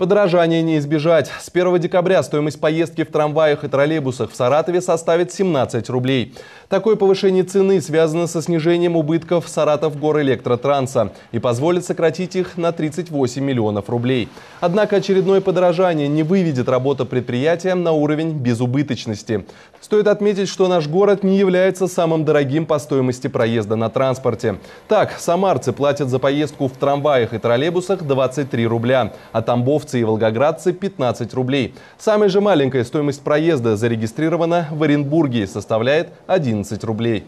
Подорожание не избежать. С 1 декабря стоимость поездки в трамваях и троллейбусах в Саратове составит 17 рублей. Такое повышение цены связано со снижением убытков Саратов гор электротранса и позволит сократить их на 38 миллионов рублей. Однако очередное подорожание не выведет работу предприятия на уровень безубыточности. Стоит отметить, что наш город не является самым дорогим по стоимости проезда на транспорте. Так, самарцы платят за поездку в трамваях и троллейбусах 23 рубля, а тамбовцы волховцы и волгоградцы 15 рублей. Самая же маленькая стоимость проезда зарегистрирована в Оренбурге и составляет 11 рублей.